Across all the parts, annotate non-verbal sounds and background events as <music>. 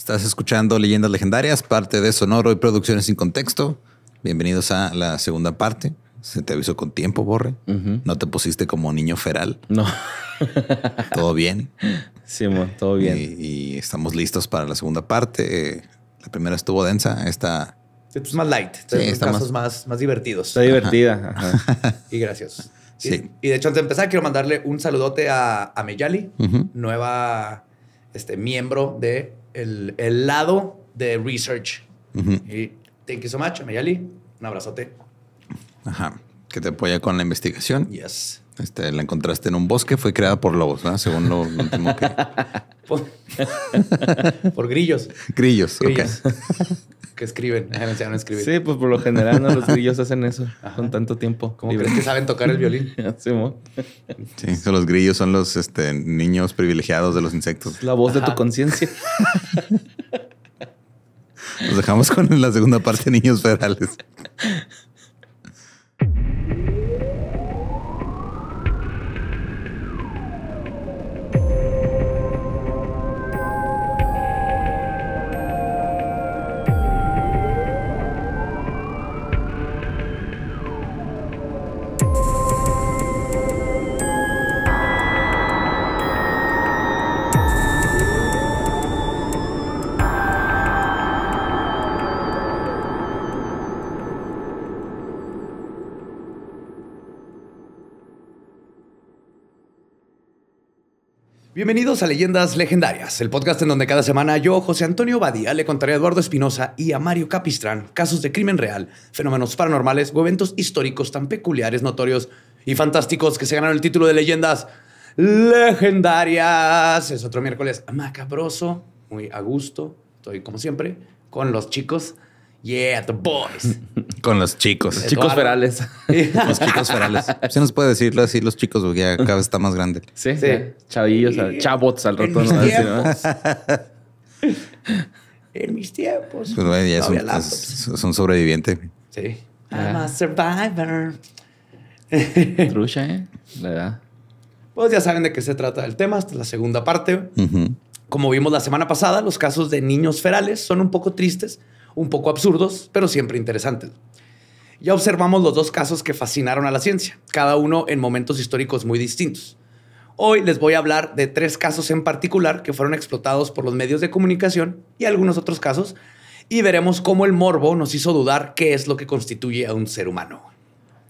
Estás escuchando Leyendas Legendarias, parte de Sonoro y Producciones sin Contexto. Bienvenidos a la segunda parte. Se te avisó con tiempo, Borre. No te pusiste como niño feral. No. <laughs> todo bien. Sí, todo bien. Y, estamos listos para la segunda parte. la primera estuvo densa. Esta. Es pues, más light. Sí, está casos más... más... divertidos. Está divertida. y gracias. <laughs> Sí. Y, de hecho, antes de empezar, quiero mandarle un saludote a, a Meyali, nueva este, miembro de el, lado de research. Y thank you so much, Mayali. Un abrazote. Ajá. Que te apoya con la investigación. Yes. Este, la encontraste en un bosque, fue creada por lobos, Según lo último que. <laughs> <laughs> por, grillos. Grillos, grillos. <laughs> que escriben. Se a escribir. Sí, pues por lo general los <laughs> grillos hacen eso con tanto tiempo. ¿Cómo crees que saben tocar el violín? <laughs> Ah, sí, sí, los grillos son los este, niños privilegiados de los insectos. La voz de tu conciencia. Nos <laughs> dejamos con la segunda parte, niños federales. Bienvenidos a Leyendas Legendarias, el podcast en donde cada semana yo, José Antonio Badía, le contaré a Eduardo Espinosa y a Mario Capistrán casos de crimen real, fenómenos paranormales o eventos históricos tan peculiares, notorios y fantásticos que se ganaron el título de Leyendas Legendarias. Es otro miércoles macabroso, muy a gusto. Estoy como siempre con los chicos Yeah, the boys. <laughs> Con los chicos. chicos ferales. <laughs> los chicos ferales. Se nos puede decirlo así, los chicos, porque ya cada vez está más grande. Sí, sí. Chavillos, chavots al rato. En, en mis tiempos. Pues bueno, ya es, un, sobreviviente. Sí. Ah. I'm a survivor. <laughs> Trucha, ¿eh? La Pues ya saben de qué se trata el tema. Esta es la segunda parte. Como vimos la semana pasada, los casos de niños ferales son un poco tristes un poco absurdos, pero siempre interesantes. Ya observamos los dos casos que fascinaron a la ciencia, cada uno en momentos históricos muy distintos. Hoy les voy a hablar de tres casos en particular que fueron explotados por los medios de comunicación y algunos otros casos, y veremos cómo el morbo nos hizo dudar qué es lo que constituye a un ser humano.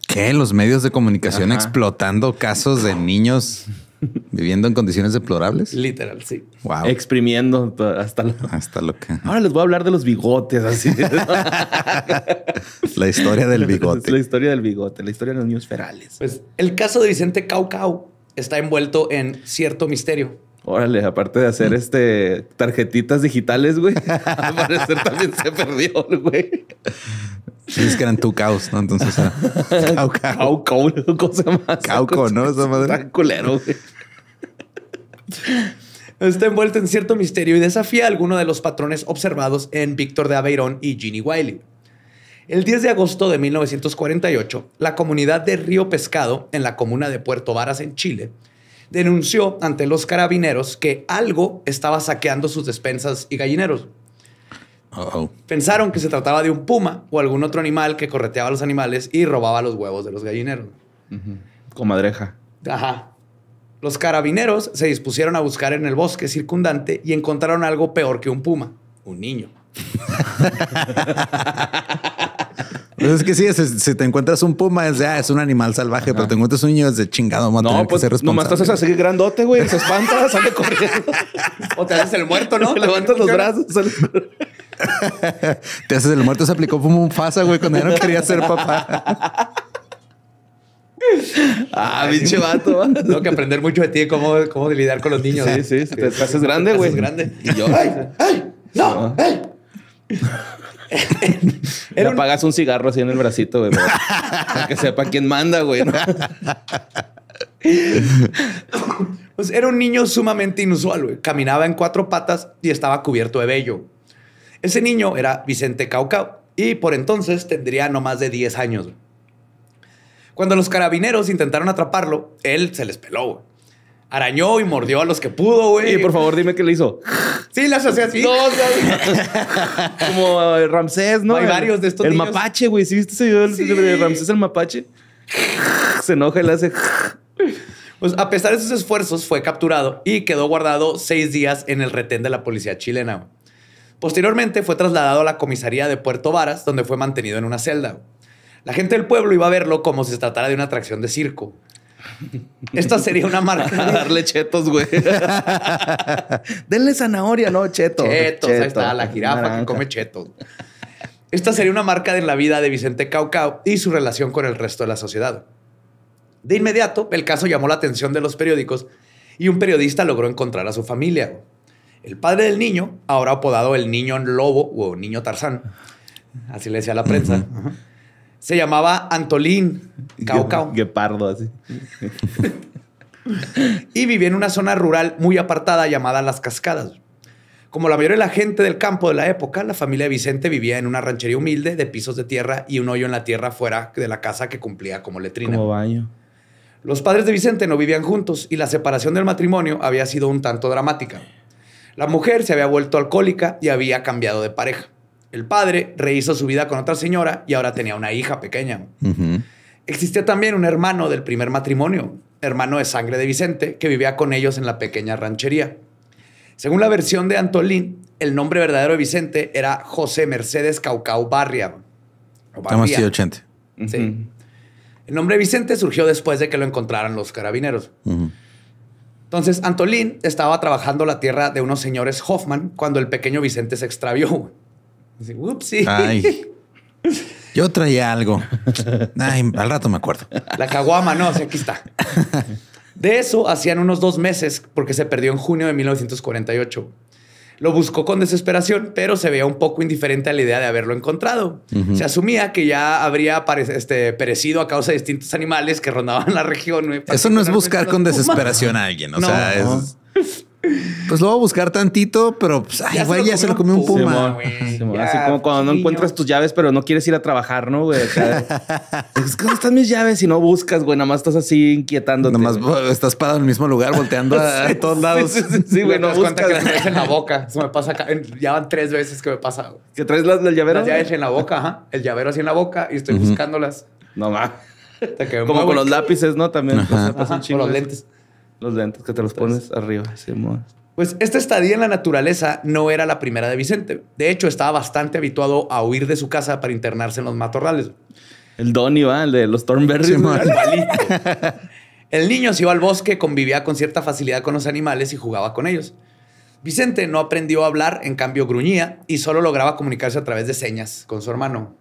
¿Qué? Los medios de comunicación explotando casos de niños <laughs> Viviendo en condiciones deplorables. Literal, sí. Wow. Exprimiendo hasta lo... Hasta que... Ahora les voy a hablar de los bigotes. Así. <laughs> <laughs> la historia del bigote. La historia del bigote, la historia de los niños ferales. Pues el caso de Vicente Caucao está envuelto en cierto misterio. Órale, aparte de hacer este tarjetitas digitales, güey, <laughs> al parecer también se perdió, güey. es que eran tu caos, ¿no? Entonces, o sea, cosa más. Cauco, ¿no? Esa madre. Tan culero, güey. Está envuelto en cierto misterio y desafía alguno de los patrones observados en Víctor de Aveirón y Ginny Wiley. El 10 de agosto de 1948, la comunidad de Río Pescado, en la comuna de Puerto Varas, en Chile, denunció ante los carabineros que algo estaba saqueando sus despensas y gallineros. Pensaron que se trataba de un puma o algún otro animal que correteaba a los animales y robaba los huevos de los gallineros. Comadreja. Ajá. Los carabineros se dispusieron a buscar en el bosque circundante y encontraron algo peor que un puma, un niño. <laughs> Pues es que sí, si, te encuentras un puma, es, ah, es un animal salvaje, Ajá. pero te encuentras un niño, es de chingado, man, No, pues que ser nomás estás así grandote, güey. Se espanta, sale corriendo. O te haces el muerto, ¿no? <laughs> Levantas los brazos. <laughs> te haces el muerto. Se aplicó como un fasa, güey, cuando ya no quería ser papá. Ah, pinche vato. Tengo que aprender mucho de ti, cómo, cómo de lidiar con los niños. Sí, ¿eh? sí. sí te haces grande, güey. grande. Y yo, ¡ay! ¡ay! ¡No! ¡ay! Ah. <laughs> Le pagas apagas un cigarro así en el bracito, güey. para que sepa quién manda, güey. <laughs> pues era un niño sumamente inusual, güey. Caminaba en cuatro patas y estaba cubierto de vello. Ese niño era Vicente Caucao y por entonces tendría no más de 10 años. Cuando los carabineros intentaron atraparlo, él se les peló arañó y mordió a los que pudo, güey. Y por favor, dime qué le hizo. Sí, las hacía así. Como eh, Ramsés, ¿no? Hay varios de estos. El mapache, güey. ¿Sí viste ese video de Ramsés el mapache? Se enoja y le hace. Pues a pesar de sus esfuerzos, fue capturado y quedó guardado seis días en el retén de la policía chilena. Posteriormente fue trasladado a la comisaría de Puerto Varas, donde fue mantenido en una celda. La gente del pueblo iba a verlo como si se tratara de una atracción de circo. Esta sería una marca. <laughs> de darle chetos, güey. <laughs> Denle zanahoria, no chetos. Chetos, ahí está la jirafa que come chetos. Esta sería una marca en la vida de Vicente Caucao y su relación con el resto de la sociedad. De inmediato, el caso llamó la atención de los periódicos y un periodista logró encontrar a su familia. El padre del niño, ahora apodado el niño lobo o niño tarzán, así le decía la prensa, se llamaba Antolín, Cao Cao. Guepardo, así. <laughs> y vivía en una zona rural muy apartada llamada Las Cascadas. Como la mayoría de la gente del campo de la época, la familia de Vicente vivía en una ranchería humilde de pisos de tierra y un hoyo en la tierra fuera de la casa que cumplía como letrina. Como baño. Los padres de Vicente no vivían juntos y la separación del matrimonio había sido un tanto dramática. La mujer se había vuelto alcohólica y había cambiado de pareja. El padre rehizo su vida con otra señora y ahora tenía una hija pequeña. Existía también un hermano del primer matrimonio, hermano de sangre de Vicente, que vivía con ellos en la pequeña ranchería. Según la versión de Antolín, el nombre verdadero de Vicente era José Mercedes Caucao Barria. Estamos 80. Sí. El nombre Vicente surgió después de que lo encontraran los carabineros. Entonces, Antolín estaba trabajando la tierra de unos señores Hoffman cuando el pequeño Vicente se extravió. <laughs> Yo traía algo. al rato me acuerdo. La caguama, no, sí, aquí está. De eso hacían unos dos meses porque se perdió en junio de 1948. Lo buscó con desesperación, pero se veía un poco indiferente a la idea de haberlo encontrado. Se asumía que ya habría este, perecido a causa de distintos animales que rondaban la región. Eso no es buscar con desesperación a alguien. O sea, es. Pues lo voy a buscar tantito, pero pues, ay, güey, ya se lo comió un puma. así como pues, cuando no encuentras tus llaves, pero no quieres ir a trabajar, ¿no, güey? O sea, es que, ¿dónde están mis llaves? Si no buscas, güey, nada más estás así inquietándote. Nada más estás parado en el mismo lugar, volteando a, <laughs> todos lados. Sí, güey, no das buscas. cuenta que las traes en la boca. Eso me pasa acá. Ya van tres veces que me pasa. Güey. ¿Que traes las, las llaveras? Las llaves en la boca, ajá. El llavero así en la boca y estoy buscándolas. No más. Como con los lápices, ¿no? También. Ajá. Pues, ajá, con los lentes. Los lentes que te los pues, pones arriba, Pues esta estadía en la naturaleza no era la primera de Vicente. De hecho, estaba bastante habituado a huir de su casa para internarse en los matorrales. El Donny, el de los Thornberry. <laughs> el niño se iba al bosque, convivía con cierta facilidad con los animales y jugaba con ellos. Vicente no aprendió a hablar, en cambio gruñía y solo lograba comunicarse a través de señas con su hermano.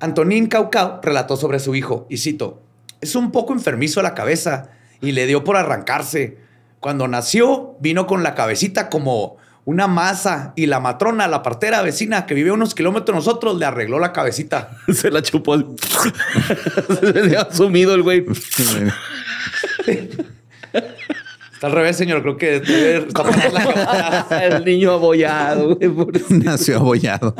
Antonín Caucao relató sobre su hijo, y cito, es un poco enfermizo a la cabeza y le dio por arrancarse. Cuando nació, vino con la cabecita como una masa y la matrona, la partera vecina que vive unos kilómetros de nosotros, le arregló la cabecita. <laughs> Se la chupó. <laughs> Se le sumido el güey. Está al revés, señor. Creo que <laughs> el niño abollado. Güey, Nació abollado.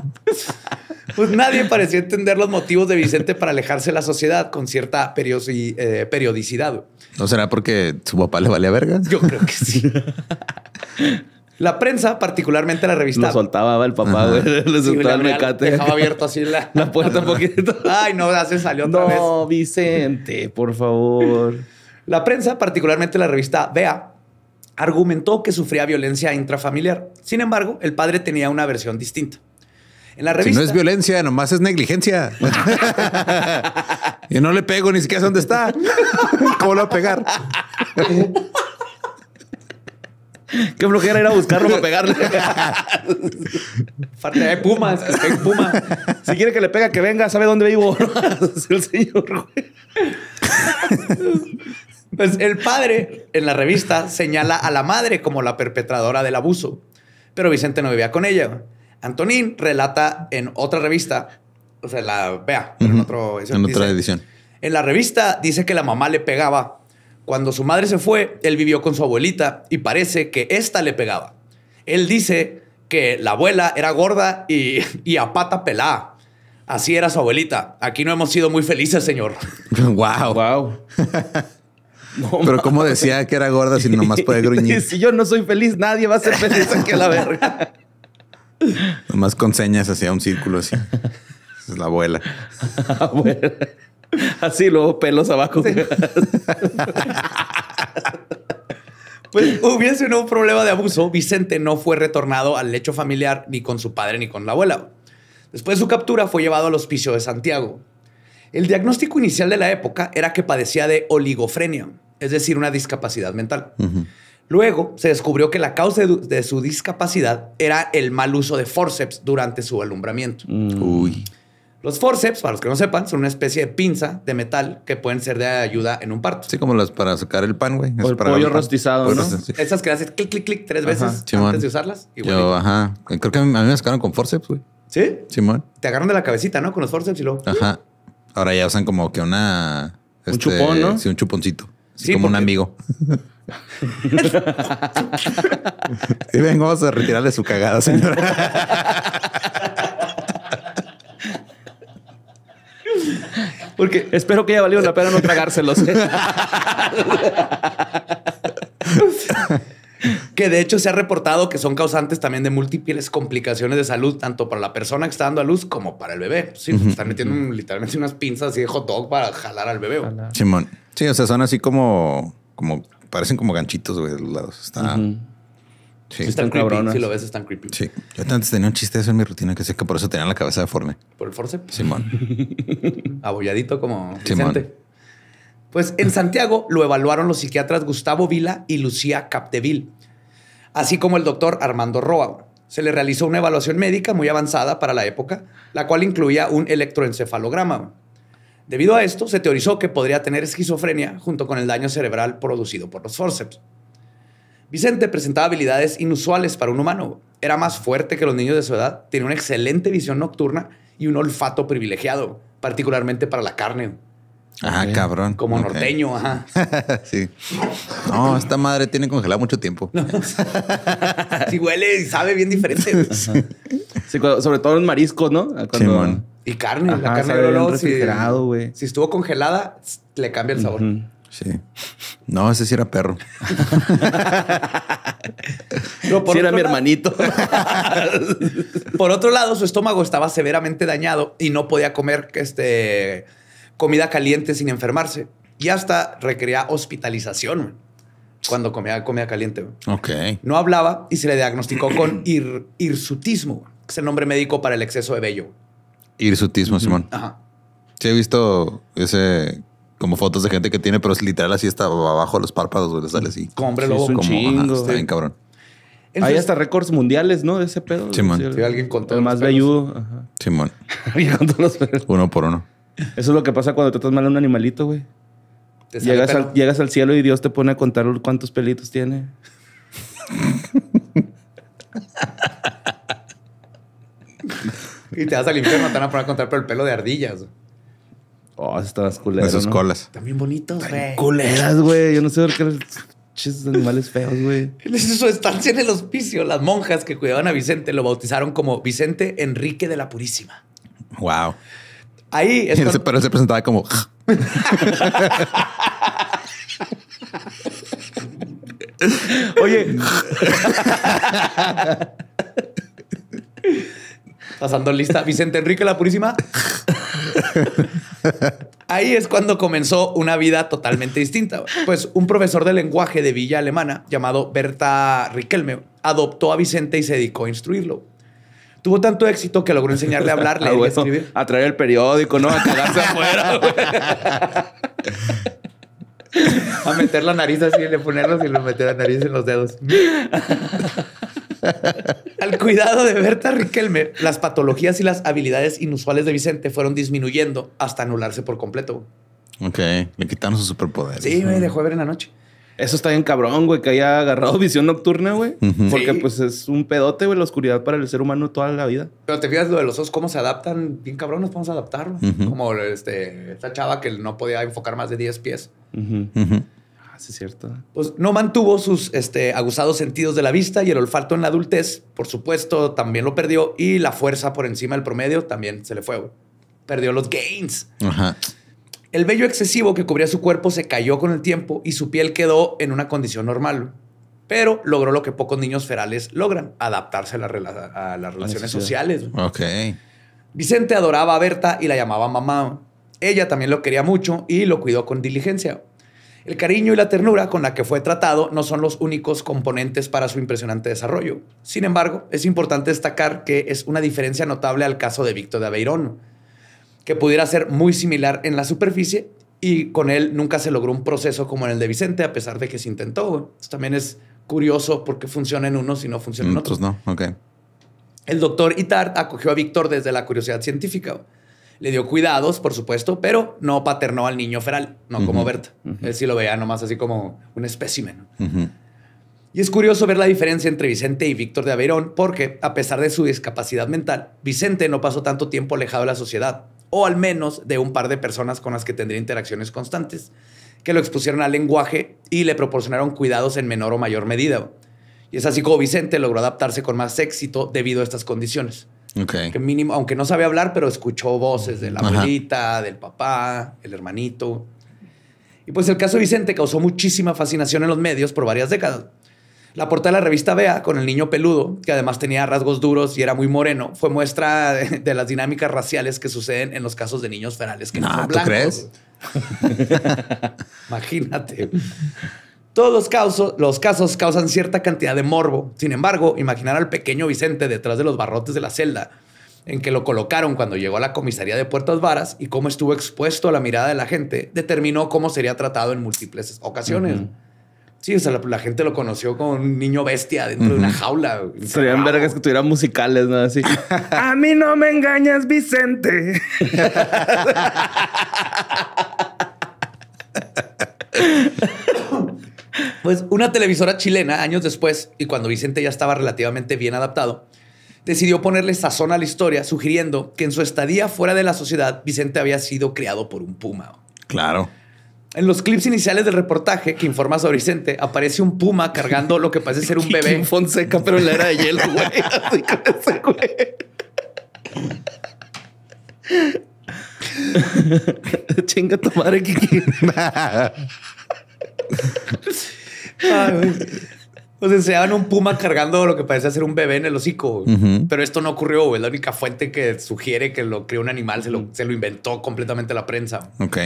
Pues nadie pareció entender los motivos de Vicente para alejarse de la sociedad con cierta eh, periodicidad. ¿No será porque su papá le valía verga? Yo creo que sí. La prensa, particularmente la revista. Lo soltaba el papá, güey. Le soltaba el mecate. Dejaba abierto así <laughs> la, puerta un poquito. Ay, no, se salió otra vez. No, Vicente, por favor. La prensa, particularmente la revista Vea, argumentó que sufría violencia intrafamiliar. Sin embargo, el padre tenía una versión distinta no es violencia, nomás es negligencia. <laughs> Yo no le pego ni siquiera sé dónde está. ¿Cómo lo va a pegar? Qué flojera ir a buscarlo para pegarle. Parte <laughs> de pumas, Si quiere que le pega, que venga, sabe dónde vivo. <laughs> el señor. Pues el padre en la revista señala a la madre como la perpetradora del abuso, pero Vicente no vivía con ella. Antonín relata en otra revista, o sea, la vea, en, otra edición. En la revista dice que la mamá le pegaba. Cuando su madre se fue, él vivió con su abuelita y parece que ésta le pegaba. Él dice que la abuela era gorda y, a pata pelada. Así era su abuelita. Aquí no hemos sido muy felices, señor. Wow. <laughs> Wow. <laughs> Pero cómo decía que era gorda si nomás puede gruñir. <laughs> si yo no soy feliz, nadie va a ser feliz aquí a la verga. Nomás con señas hacia un círculo así. es la abuela. <laughs> Así, luego pelos abajo. <laughs> Pues hubiese un problema de abuso, Vicente no fue retornado al lecho familiar ni con su padre ni con la abuela. Después de su captura fue llevado al hospicio de Santiago. El diagnóstico inicial de la época era que padecía de oligofrenia, es decir, una discapacidad mental. Luego se descubrió que la causa de, su discapacidad era el mal uso de forceps durante su alumbramiento. Mm. Uy. Los forceps, para los que no sepan, son una especie de pinza de metal que pueden ser de ayuda en un parto. Sí, como las para sacar el pan, güey. O el pollo rostizado, ¿no? Esas que haces clic, clic, clic tres veces antes de usarlas. Yo, ajá. Creo que a mí me sacaron con forceps, güey. ¿Sí? Simón. Te agarran de la cabecita, ¿no? Con los forceps y luego... Ajá. Ahora ya usan como que una... un este, chupón, ¿no? Sí, un chuponcito. sí, como un amigo. <laughs> <laughs> y vengo vamos a retirarle su cagada, señora. Porque espero que haya valido la pena no tragárselos. ¿eh? que de hecho se ha reportado que son causantes también de múltiples complicaciones de salud, tanto para la persona que está dando a luz como para el bebé. Sí, están metiendo literalmente unas pinzas así de hot dog para jalar al bebé. Simón. Sí, o sea, son así como, como parecen como ganchitos, güey, de los lados. Está. están creepy. Si lo ves, están creepy. Sí. Yo antes tenía un chiste de eso en mi rutina que sé que por eso tenía la cabeza deforme. ¿Por el force? Simón. <laughs> Abolladito como Simón. Pues en Santiago lo evaluaron los psiquiatras Gustavo Vila y Lucía Capdeville, así como el doctor Armando Roa. Se le realizó una evaluación médica muy avanzada para la época, la cual incluía un electroencefalograma. Debido a esto, se teorizó que podría tener esquizofrenia junto con el daño cerebral producido por los forceps. Vicente presentaba habilidades inusuales para un humano. Era más fuerte que los niños de su edad, tenía una excelente visión nocturna y un olfato privilegiado, particularmente para la carne. Ajá, ah, cabrón. Como norteño, ajá. <laughs> sí. No, esta madre tiene congelado mucho tiempo. sí, huele y sabe bien diferente. <laughs> sobre todo los mariscos, ¿no? Ah, y carne, la carne de olor, si, estuvo congelada, le cambia el sabor. Sí. No, ese sí era perro. <laughs> no, era mi hermanito. <laughs> por otro lado, su estómago estaba severamente dañado y no podía comer este, comida caliente sin enfermarse. Y hasta requería hospitalización cuando comía comida caliente. Ok. No hablaba y se le diagnosticó con irsutismo, hirsutismo, que es el nombre médico para el exceso de vello ir su Simón. Ajá. Sí, he visto ese como fotos de gente que tiene, pero es literal así está abajo los párpados, güey, sale así. un chingo. está bien cabrón. Hay hasta récords mundiales, ¿no? De ese pedo. Simón. Sí, alguien contó. más velludo. Simón. <laughs> uno por uno. Eso es lo que pasa cuando tratas mal a un animalito, güey. Llegas al, llegas al cielo y Dios te pone a contar cuántos pelitos tiene. <laughs> y te vas al infierno, te van a poner a contar por el pelo de ardillas. Oh, estabas culeras. De colas. También bonitos, güey. Culeras, güey. Yo no sé por qué los chistes animales feos, güey. <laughs> Su estancia en el hospicio, las monjas que cuidaban a Vicente lo bautizaron como Vicente Enrique de la Purísima. Wow. Ahí <laughs> es Pero se presentaba como. Oye. <laughs> pasando lista. Vicente Enrique la Purísima. Ahí es cuando comenzó una vida totalmente distinta. Pues un profesor de lenguaje de Villa Alemana llamado Berta Riquelme adoptó a Vicente y se dedicó a instruirlo. Tuvo tanto éxito que logró enseñarle a hablar, <laughs> ah, leer escribir. A traer el periódico, ¿no? A quedarse afuera. <laughs> a meter la nariz así, le ponerlos y le meter la nariz en los dedos. <laughs> Al cuidado de Berta Riquelme, las patologías y las habilidades inusuales de Vicente fueron disminuyendo hasta anularse por completo. Ok, le quitaron sus superpoderes. Sí, güey, dejó de ver en la noche. Eso está bien cabrón, güey, que haya agarrado <laughs> visión nocturna, güey. Porque pues es un pedote, güey, la oscuridad para el ser humano toda la vida. Pero te fijas lo de los ojos, cómo se adaptan, bien cabrón, nos podemos adaptar, Como este, esta chava que no podía enfocar más de 10 pies cierto. Pues no mantuvo sus este, aguzados sentidos de la vista y el olfato en la adultez, por supuesto, también lo perdió. Y la fuerza por encima del promedio también se le fue. Perdió los gains. El vello excesivo que cubría su cuerpo se cayó con el tiempo y su piel quedó en una condición normal. Pero logró lo que pocos niños ferales logran, adaptarse a, las relaciones sociales. Ok. Vicente adoraba a Berta y la llamaba mamá. Ella también lo quería mucho y lo cuidó con diligencia. El cariño y la ternura con la que fue tratado no son los únicos componentes para su impresionante desarrollo. Sin embargo, es importante destacar que es una diferencia notable al caso de Víctor de Aveiron, que pudiera ser muy similar en la superficie y con él nunca se logró un proceso como en el de Vicente, a pesar de que se intentó. Esto también es curioso porque funciona en unos y no funciona en otros. no, El doctor Itard acogió a Víctor desde la curiosidad científica le dio cuidados, por supuesto, pero no paternó al niño feral, no como Berta. Él sí lo veía nomás así como un espécimen. Y es curioso ver la diferencia entre Vicente y Víctor de Aveirón, porque a pesar de su discapacidad mental, Vicente no pasó tanto tiempo alejado de la sociedad, o al menos de un par de personas con las que tendría interacciones constantes, que lo expusieron al lenguaje y le proporcionaron cuidados en menor o mayor medida. Y es así como Vicente logró adaptarse con más éxito debido a estas condiciones mínimo, aunque no sabe hablar, pero escuchó voces de la abuelita, del papá, el hermanito. Y pues el caso Vicente causó muchísima fascinación en los medios por varias décadas. La portada de la revista Bea, con el niño peludo, que además tenía rasgos duros y era muy moreno, fue muestra <laughs> de, las dinámicas raciales que suceden en los casos de niños ferales que no, son blancos. crees? <laughs> Imagínate. Todos los casos, los casos causan cierta cantidad de morbo. Sin embargo, imaginar al pequeño Vicente detrás de los barrotes de la celda en que lo colocaron cuando llegó a la comisaría de Puertas Varas y cómo estuvo expuesto a la mirada de la gente, determinó cómo sería tratado en múltiples ocasiones. Sí, o sea, la, gente lo conoció como un niño bestia dentro de una jaula. Serían vergas que tuvieran musicales, ¿no? Así. <laughs> a mí no me engañas, Vicente. <laughs> Pues una televisora chilena, años después, y cuando Vicente ya estaba relativamente bien adaptado, decidió ponerle sazón a la historia, sugiriendo que en su estadía fuera de la sociedad, Vicente había sido criado por un puma. Claro. En los clips iniciales del reportaje que informa sobre Vicente, aparece un puma cargando lo que parece ser un <laughs> bebé. en Fonseca, pero en la era de hielo, güey. <laughs> <laughs> Chinga tu madre, Kiki. Ay, se enseñaban un puma cargando lo que parecía ser un bebé en el hocico. Pero esto no ocurrió. Güey. La única fuente que sugiere que lo crió un animal se lo, inventó completamente la prensa. Ok.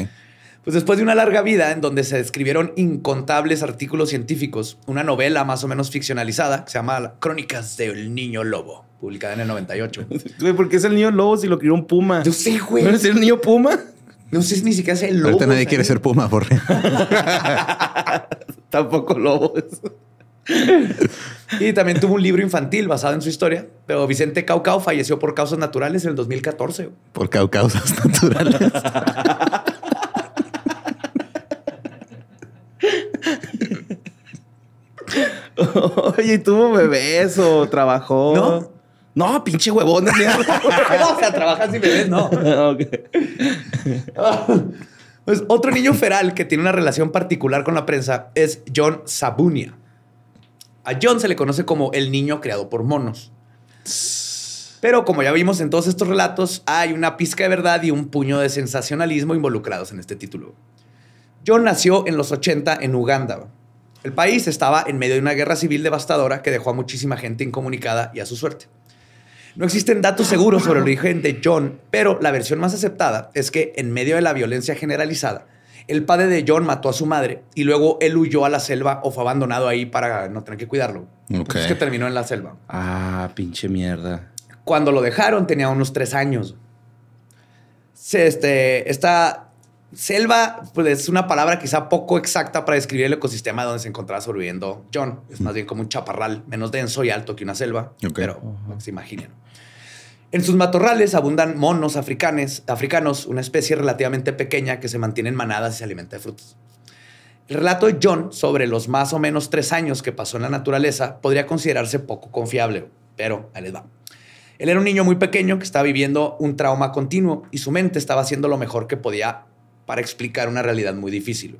Pues después de una larga vida en donde se escribieron incontables artículos científicos, una novela más o menos ficcionalizada que se llama Crónicas del Niño Lobo, publicada en el 98. Güey, ¿por qué es el niño lobo si lo crió un puma? Yo sé, güey. ¿No es el niño puma? No sé si ni siquiera es el lobo. Ahorita nadie quiere ser puma, por <laughs> Tampoco lobo. y también tuvo un libro infantil basado en su historia, pero Vicente Caucao falleció por causas naturales en el 2014. Por causas <laughs> naturales. <laughs> Oye, ¿tuvo bebés o trabajó? No, no, pinche huevón. no, <laughs> o sea, trabajas y bebés, no. <laughs> Pues, otro niño feral que tiene una relación particular con la prensa es John Sabunia. A John se le conoce como el niño creado por monos. Pero como ya vimos en todos estos relatos, hay una pizca de verdad y un puño de sensacionalismo involucrados en este título. John nació en los 80 en Uganda. El país estaba en medio de una guerra civil devastadora que dejó a muchísima gente incomunicada y a su suerte. No existen datos seguros sobre el origen de John, pero la versión más aceptada es que en medio de la violencia generalizada, el padre de John mató a su madre y luego él huyó a la selva o fue abandonado ahí para no tener que cuidarlo. Es que terminó en la selva. Ah, pinche mierda. Cuando lo dejaron tenía unos tres años. Este, esta selva pues, es una palabra quizá poco exacta para describir el ecosistema donde se encontraba sobreviviendo John. Es mm. más bien como un chaparral menos denso y alto que una selva, pero se pues, imaginen. En sus matorrales abundan monos africanos, una especie relativamente pequeña que se mantiene en manadas y se alimenta de frutas. El relato de John sobre los más o menos tres años que pasó en la naturaleza podría considerarse poco confiable, pero ahí les va. Él era un niño muy pequeño que estaba viviendo un trauma continuo y su mente estaba haciendo lo mejor que podía para explicar una realidad muy difícil.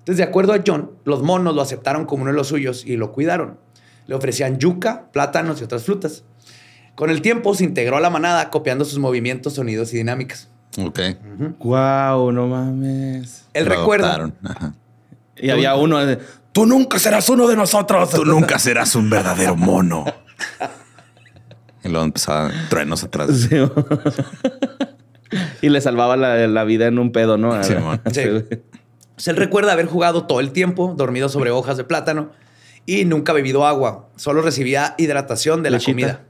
Entonces, de acuerdo a John, los monos lo aceptaron como uno de los suyos y lo cuidaron. Le ofrecían yuca, plátanos y otras frutas. Con el tiempo se integró a la manada copiando sus movimientos, sonidos y dinámicas. Ok. Guau, wow, no mames. Él recuerda. Y había uno tú nunca serás uno de nosotros. Tú nunca serás un verdadero mono. y luego empezaba truenos atrás. y le salvaba la, vida en un pedo, ¿no? Sí, sí. recuerda haber jugado todo el tiempo, dormido sobre hojas de plátano y nunca bebido agua. Solo recibía hidratación de la comida.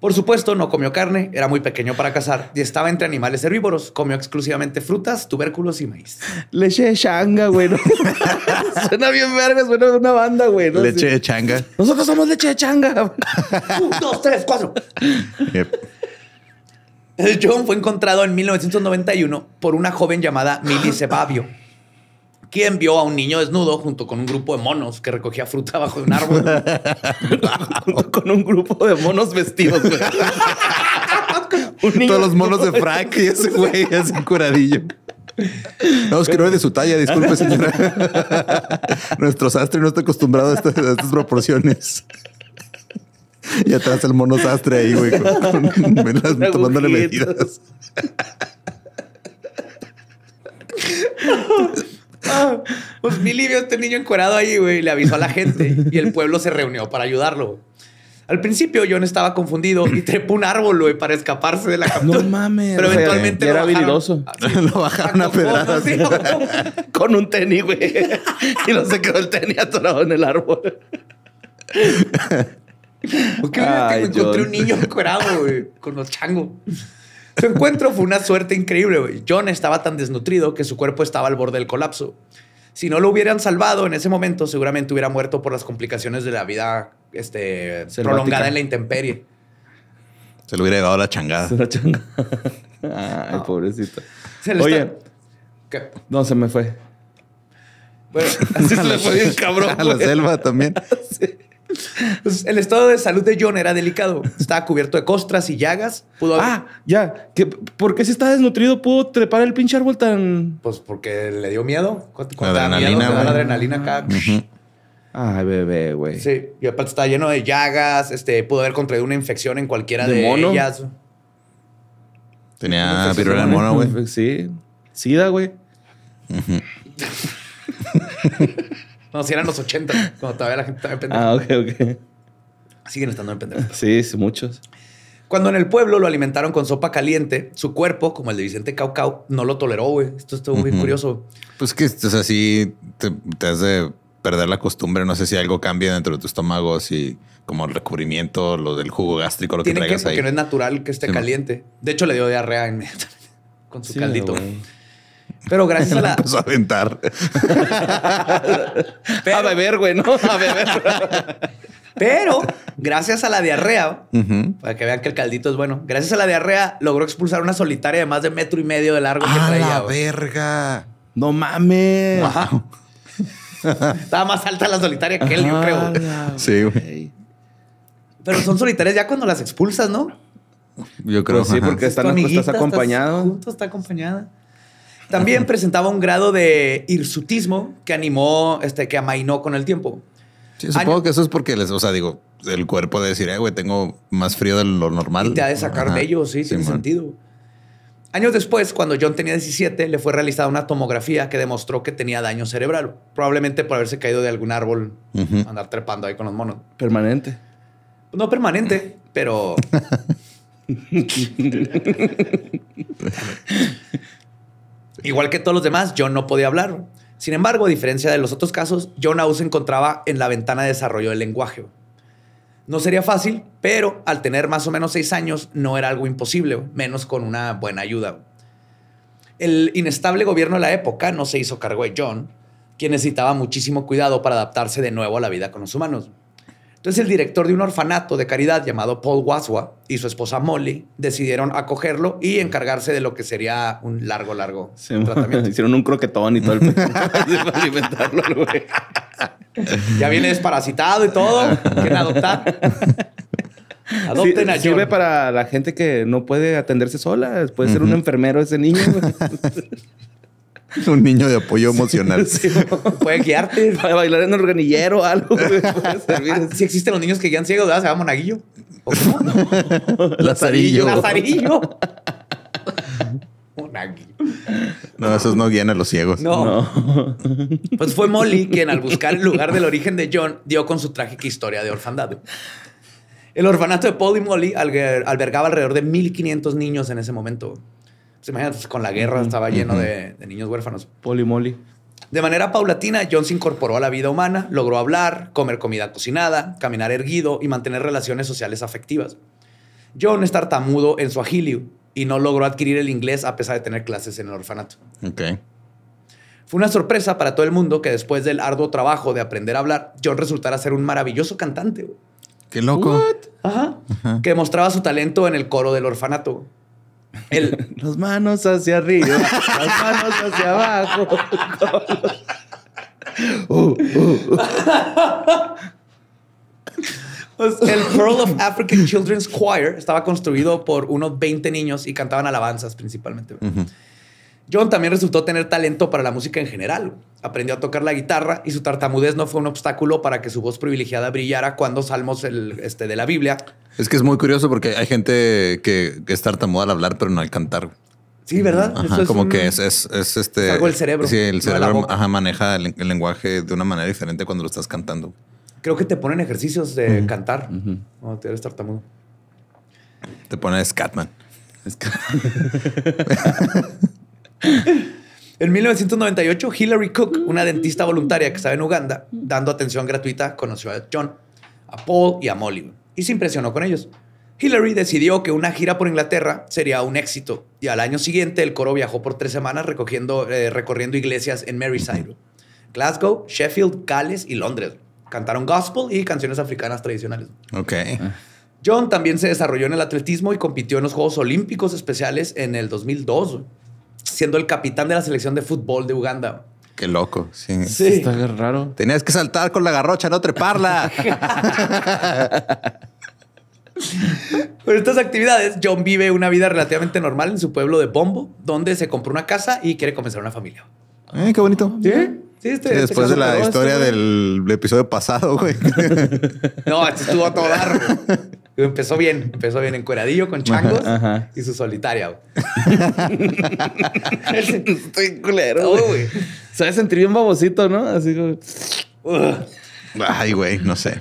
Por supuesto, no comió carne, era muy pequeño para cazar y estaba entre animales herbívoros. Comió exclusivamente frutas, tubérculos y maíz. Leche de changa, güey. <laughs> suena bien verga, suena de una banda, güey. Leche de changa. Nosotros somos leche de changa. <laughs> Un, dos, tres, cuatro. John fue encontrado en 1991 por una joven llamada Millie Sebavio. ¿Quién vio a un niño desnudo junto con un grupo de monos que recogía fruta bajo un árbol? <laughs> junto con un grupo de monos vestidos. <laughs> Todos los monos de frac y ese güey es un curadillo. No, es que no es de su talla, disculpe, señora. <laughs> Nuestro sastre no está acostumbrado a estas, proporciones. Y atrás el mono sastre ahí, güey, con, con, tomándole medidas. <laughs> pues Milly vio a este niño encuerado ahí, güey, y le avisó a la gente y el pueblo se reunió para ayudarlo. Al principio John estaba confundido y trepó un árbol, güey, para escaparse de la captura. No mames. Pero eventualmente era habilidoso. Ah, <laughs> lo bajaron a pedradas. <laughs> con un tenis, güey. y no se quedó el tenis atorado en el árbol. ¿Por qué Ay, encontré un niño encuerado, güey? Con los changos. Su encuentro fue una suerte increíble, güey. John estaba tan desnutrido que su cuerpo estaba al borde del colapso. Si no lo hubieran salvado en ese momento, seguramente hubiera muerto por las complicaciones de la vida este, prolongada en la intemperie. Se lo hubiera llevado la changada. La changada. <laughs> pobrecito. Se Oye, no, se me fue. Bueno, así se le fue bien cabrón. <laughs> A la selva también. <laughs> sí el estado de salud de John era delicado. Estaba cubierto de costras y llagas. Ah, ya. ¿Por qué si está desnutrido pudo trepar el pinche árbol tan...? Pues porque le dio miedo. adrenalina, miedo, adrenalina acá. Ay, bebé, güey. Sí. Y aparte estaba lleno de llagas. Este, pudo haber contraído una infección en cualquiera de, mono? ellas. Tenía pues, viruela mono, güey. Sí. Sida, güey. <laughs> No, si eran los 80, cuando todavía la gente estaba en Ah, ok, ok. Siguen estando en pendejo. Sí, muchos. Cuando en el pueblo lo alimentaron con sopa caliente, su cuerpo, como el de Vicente Caucao, no lo toleró, güey. Esto estuvo muy curioso. Pues que, o sea, te, te de perder la costumbre. No sé si algo cambia dentro de tu estómago, si como el recubrimiento, lo del jugo gástrico, lo que traigas que, que no es natural que esté caliente. De hecho, le dio diarrea <laughs> con su caldito. Pero <laughs> gracias a la. Empezó a aventar. <laughs> A beber, güey, ¿no? A beber. Pero gracias a la diarrea, para que vean que el caldito es bueno, gracias a la diarrea logró expulsar una solitaria de más de metro y medio de largo la verga! ¡No mames! Wow. <laughs> Estaba más alta la solitaria que él, yo creo. sí, güey. Pero son solitarias ya cuando las expulsas, ¿no? Yo creo. que pues sí, porque están, pues, estás acompañado. está acompañada. También presentaba un grado de irsutismo que animó, este, que amainó con el tiempo. Sí, supongo que eso es porque les, o sea, digo, el cuerpo de decir, eh, güey, tengo más frío de lo normal. Y te ha de sacar de ellos, sí, sin sentido. Años después, cuando John tenía 17, le fue realizada una tomografía que demostró que tenía daño cerebral, probablemente por haberse caído de algún árbol, andar trepando ahí con los monos. Permanente. No permanente, pero. <laughs> <laughs> Igual que todos los demás, John no podía hablar. Sin embargo, a diferencia de los otros casos, John aún se encontraba en la ventana de desarrollo del lenguaje. No sería fácil, pero al tener más o menos seis años no era algo imposible, menos con una buena ayuda. El inestable gobierno de la época no se hizo cargo de John, quien necesitaba muchísimo cuidado para adaptarse de nuevo a la vida con los humanos. Entonces el director de un orfanato de caridad llamado Paul Waswa y su esposa Molly decidieron acogerlo y encargarse de lo que sería un largo, largo <laughs> tratamiento. Hicieron un croquetón y todo el para <laughs> <laughs> alimentarlo, güey. Ya viene desparasitado y todo. Quieren adoptar. Adopten sí, Sirve para la gente que no puede atenderse sola. Puede ser un enfermero ese niño. <laughs> Un niño de apoyo emocional. <laughs> puede guiarte, puede bailar en el organillero, algo. Si existen los niños que guían ciegos, Se llama monaguillo. No? <laughs> Lazarillo. Lazarillo. monaguillo. No, esos no guían a los ciegos. No. no. Pues fue Molly quien, al buscar el lugar del origen de John, dio con su trágica historia de orfandad. El orfanato de Paul y Molly albergaba alrededor de 1.500 niños en ese momento. ¿Se con la guerra estaba lleno de, niños huérfanos. Polimoli. De manera paulatina, John se incorporó a la vida humana, logró hablar, comer comida cocinada, caminar erguido y mantener relaciones sociales afectivas. John es tartamudo en su agilio y no logró adquirir el inglés a pesar de tener clases en el orfanato. Ok. Fue una sorpresa para todo el mundo que después del arduo trabajo de aprender a hablar, John resultara ser un maravilloso cantante. Qué loco. Ajá. Que mostraba su talento en el coro del orfanato. El, <laughs> las manos hacia arriba, las manos hacia abajo. <laughs> Oh, oh. Pues el Pearl of African Children's Choir estaba construido por unos 20 niños y cantaban alabanzas principalmente. John también resultó tener talento para la música en general. Aprendió a tocar la guitarra y su tartamudez no fue un obstáculo para que su voz privilegiada brillara cuando salmos el, este, de la Biblia. Es que es muy curioso porque hay gente que es tartamuda al hablar, pero no al cantar. Sí, ¿verdad? es como que es, este. algo cerebro. Sí, el cerebro maneja el, lenguaje de una manera diferente cuando lo estás cantando. Creo que te ponen ejercicios de cantar. No, te eres tartamudo. Te ponen Scatman. <laughs> <laughs> En 1998, Hillary Cook, una dentista mm. voluntaria que estaba en Uganda, dando atención gratuita, conoció a John, a Paul y a Molly y se impresionó con ellos. Hillary decidió que una gira por Inglaterra sería un éxito y al año siguiente el coro viajó por tres semanas eh, recorriendo iglesias en Maryside, Glasgow, Sheffield, Gales y Londres. Cantaron gospel y canciones africanas tradicionales. Ok. John también se desarrolló en el atletismo y compitió en los Juegos Olímpicos Especiales en el 2002 siendo el capitán de la selección de fútbol de Uganda. Qué loco, sí. Está raro. Tenías que saltar con la garrocha, no treparla. <laughs> Por estas actividades, John vive una vida relativamente normal en su pueblo de Bombo, donde se compró una casa y quiere comenzar una familia. Eh, qué bonito. Sí. sí, este, sí este después de la este historia del, episodio pasado, güey. <laughs> no, se estuvo a todo dar. <laughs> Empezó bien, <laughs> empezó bien en cueradillo con changos y su solitaria. <laughs> Estoy culero. Se va a sentir bien babosito, ¿no? Así Ay, güey, no sé.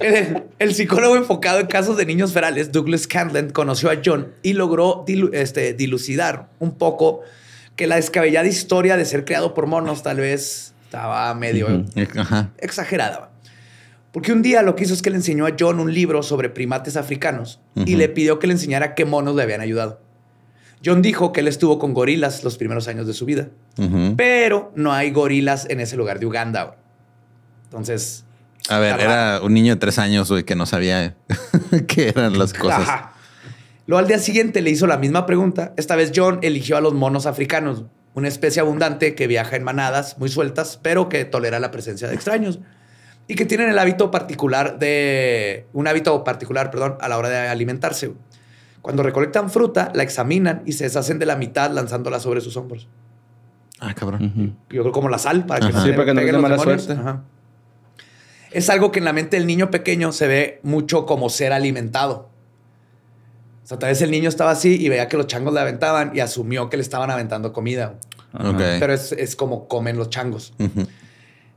El, psicólogo enfocado en casos de niños ferales, Douglas Candland, conoció a John y logró este, dilucidar un poco que la descabellada historia de ser creado por monos tal vez estaba medio exagerada. Porque un día lo que hizo es que le enseñó a John un libro sobre primates africanos y le pidió que le enseñara qué monos le habían ayudado. John dijo que él estuvo con gorilas los primeros años de su vida, pero no hay gorilas en ese lugar de Uganda. Entonces... A ver, era un niño de tres años que no sabía <laughs> qué eran las cosas. Lo Luego al día siguiente le hizo la misma pregunta. Esta vez John eligió a los monos africanos, una especie abundante que viaja en manadas muy sueltas, pero que tolera la presencia de extraños y que tienen el hábito particular de. Un hábito particular, perdón, a la hora de alimentarse. Cuando recolectan fruta, la examinan y se deshacen de la mitad lanzándola sobre sus hombros. Ah, cabrón. Yo como la sal para que no, sí, mala Es algo que en la mente del niño pequeño se ve mucho como ser alimentado. O sea, tal vez el niño estaba así y veía que los changos le aventaban y asumió que le estaban aventando comida. Pero es, como comen los changos.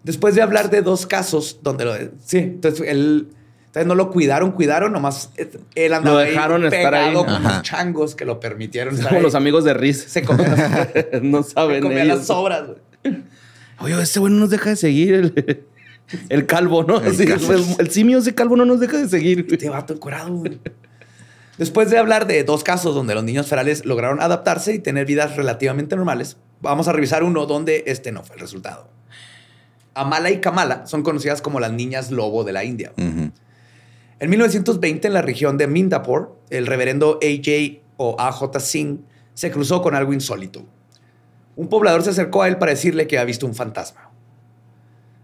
Después de hablar de dos casos donde lo. Sí, entonces él. Entonces no lo cuidaron, cuidaron, nomás él andaba lo dejaron ahí estar ahí. con changos que lo permitieron. Estar como los amigos de Riz. Se comían las, <laughs> no saben se comían las sobras. Oye, ese güey no nos deja de seguir. El, <laughs> calvo, ¿no? El, simio ese calvo no nos deja de seguir. Este vato curado, güey. Después de hablar de dos casos donde los niños ferales lograron adaptarse y tener vidas relativamente normales, vamos a revisar uno donde este no fue el resultado. Amala y Kamala son conocidas como las niñas lobo de la India. En 1920, en la región de Mindapur, el reverendo AJ o AJ Singh se cruzó con algo insólito. Un poblador se acercó a él para decirle que había visto un fantasma.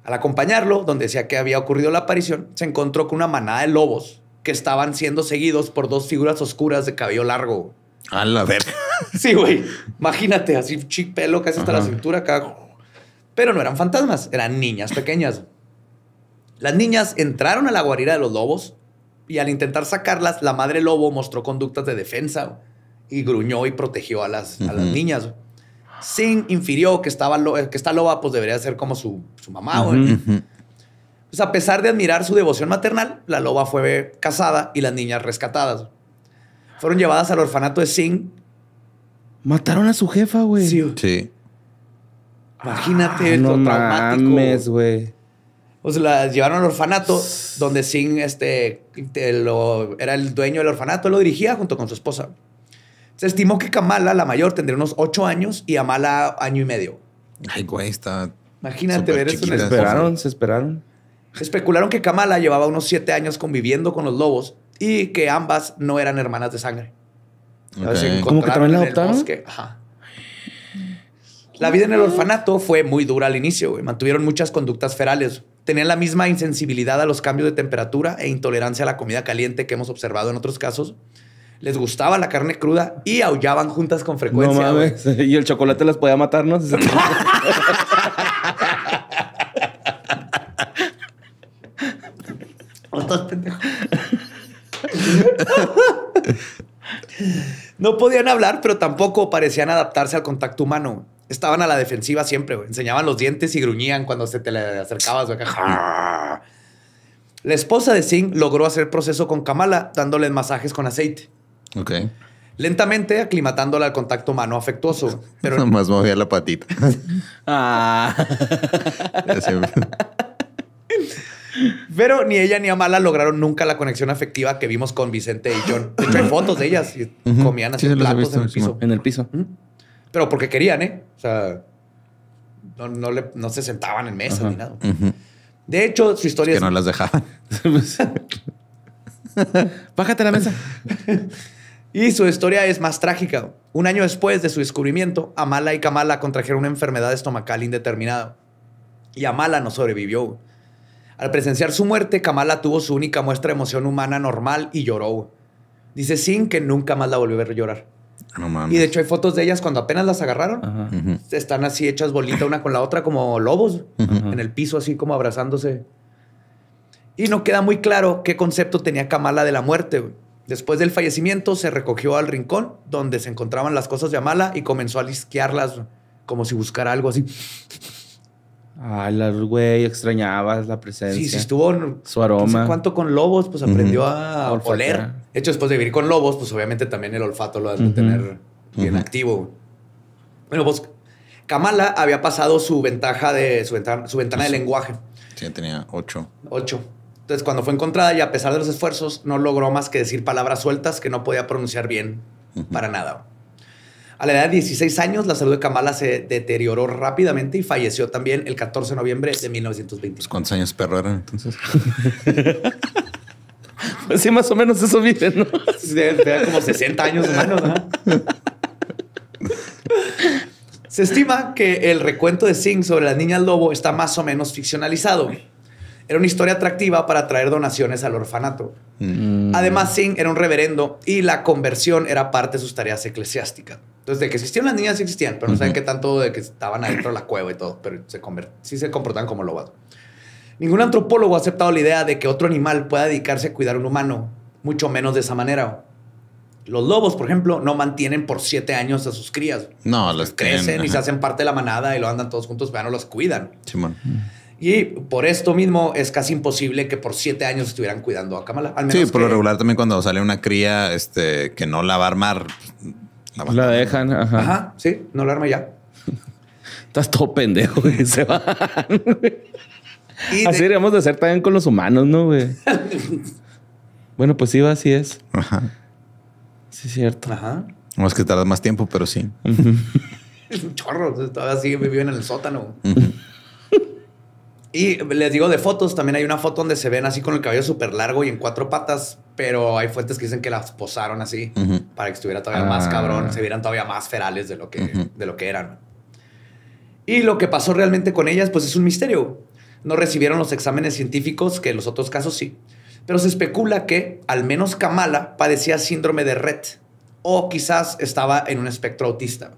Al acompañarlo, donde decía que había ocurrido la aparición, se encontró con una manada de lobos que estaban siendo seguidos por dos figuras oscuras de cabello largo. A la verga. Sí, güey. Imagínate, así chic pelo casi hasta la cintura acá. Pero no eran fantasmas, eran niñas pequeñas. Las niñas entraron a la guarida de los lobos y al intentar sacarlas, la madre lobo mostró conductas de defensa y gruñó y protegió a las, las niñas. Sin infirió que, estaba eh, que esta loba pues debería ser como su, su mamá. pues a pesar de admirar su devoción maternal, la loba fue casada y las niñas rescatadas. Fueron llevadas al orfanato de Singh. Mataron a su jefa, güey. sí. Imagínate lo traumático. güey. O sea, la llevaron al orfanato <sniffs> donde sin este, lo, era el dueño del orfanato, lo dirigía junto con su esposa. Se estimó que Kamala, la mayor, tendría unos ocho años y Amala año y medio. Ay, güey, está. Imagínate ver eso. Se esperaron, se esperaron. Especularon que Kamala llevaba unos siete años conviviendo con los lobos y que ambas no eran hermanas de sangre. ¿Cómo que también la adoptaron? Ajá. La vida en el orfanato fue muy dura al inicio, Mantuvieron muchas conductas ferales. Tenían la misma insensibilidad a los cambios de temperatura e intolerancia a la comida caliente que hemos observado en otros casos. Les gustaba la carne cruda y aullaban juntas con frecuencia. Y el chocolate las podía matarnos. <laughs> no podían hablar, pero tampoco parecían adaptarse al contacto humano estaban a la defensiva siempre, Enseñaban los dientes y gruñían cuando se te le acercabas, La esposa de Singh logró hacer proceso con Kamala dándole masajes con aceite. Ok. Lentamente aclimatándola al contacto mano afectuoso. <laughs> Pero más movía la patita. <laughs> Ah. <laughs> Pero ni ella ni Amala lograron nunca la conexión afectiva que vimos con Vicente y John. De hecho, hay fotos de ellas comían así en el piso. En el piso. Pero porque querían, ¿eh? O sea, no, no, se sentaban en mesa ni nada. De hecho, su historia es que no las dejaban. <laughs> Bájate la mesa. y su historia es más trágica. Un año después de su descubrimiento, Amala y Kamala contrajeron una enfermedad estomacal indeterminada. Y Amala no sobrevivió. Al presenciar su muerte, Kamala tuvo su única muestra de emoción humana normal y lloró. Dice sin que nunca más la volvió a ver llorar. Y de hecho hay fotos de ellas cuando apenas las agarraron. Están así hechas bolita una con la otra como lobos en el piso así como abrazándose. Y no queda muy claro qué concepto tenía Kamala de la muerte. Después del fallecimiento se recogió al rincón donde se encontraban las cosas de Amala y comenzó a lisquearlas como si buscara algo así. Ay, güey, extrañabas la presencia. Sí, sí estuvo. Su aroma. ¿Cuánto con lobos? Pues aprendió a oler. De hecho, después de vivir con lobos, pues obviamente también el olfato lo ha de tener bien activo. Bueno, pues Kamala había pasado su ventaja de su ventana, de lenguaje. Sí, tenía ocho. Ocho. Entonces, cuando fue encontrada y a pesar de los esfuerzos, no logró más que decir palabras sueltas que no podía pronunciar bien para nada. A la edad de 16 años, la salud de Kamala se deterioró rápidamente y falleció también el 14 de noviembre de 1920. Pues, ¿Cuántos años perro eran entonces? <laughs> <laughs> Pues sí, más o menos eso vive, ¿no? Se como 60 años hermano. ¿no? <laughs> Se estima que el recuento de Singh sobre las niñas lobo está más o menos ficcionalizado. Era una historia atractiva para traer donaciones al orfanato. Mm. Además, Singh era un reverendo y la conversión era parte de sus tareas eclesiásticas. Entonces, de que existían las niñas, sí existían, pero no saben qué tanto de que estaban adentro de la cueva y todo, pero se sí se comportaban como lobos. Ningún antropólogo ha aceptado la idea de que otro animal pueda dedicarse a cuidar a un humano, mucho menos de esa manera. Los lobos, por ejemplo, no mantienen por siete años a sus crías. No, las crecen y se hacen parte de la manada y lo andan todos juntos, pero no los cuidan. Y por esto mismo es casi imposible que por siete años estuvieran cuidando a Kamala. sí, por lo regular también cuando sale una cría este, que no la va a armar. La, dejan, ajá. sí, no la arma ya. <laughs> Estás todo pendejo se va. <laughs> así de... deberíamos de hacer también con los humanos, ¿no, güey? <laughs> bueno, pues sí, así es. Ajá. Sí, es cierto. Ajá. No es que tarda más tiempo, pero sí. <laughs> es un chorro. Todavía sigue viviendo en el sótano. y les digo de fotos. También hay una foto donde se ven así con el cabello súper largo y en cuatro patas, pero hay fuentes que dicen que las posaron así para que estuviera todavía más ah. cabrón, se vieran todavía más ferales de lo que, de lo que eran. Y lo que pasó realmente con ellas, pues es un misterio no recibieron los exámenes científicos que los otros casos sí. Pero se especula que al menos Kamala padecía síndrome de Rett o quizás estaba en un espectro autista.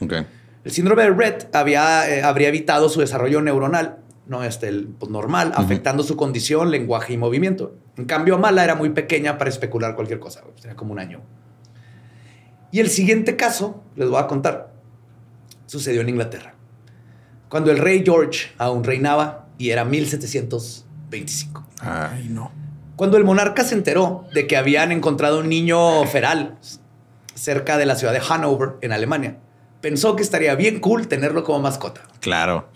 El síndrome de Rett había, eh, habría evitado su desarrollo neuronal no este, el, pues, normal, afectando su condición, lenguaje y movimiento. En cambio, Kamala era muy pequeña para especular cualquier cosa, pues, tenía como un año. Y el siguiente caso, les voy a contar, sucedió en Inglaterra. Cuando el rey George aún reinaba, y era 1725. Ay, no. Cuando el monarca se enteró de que habían encontrado un niño feral cerca de la ciudad de Hanover, en Alemania, pensó que estaría bien cool tenerlo como mascota. Claro.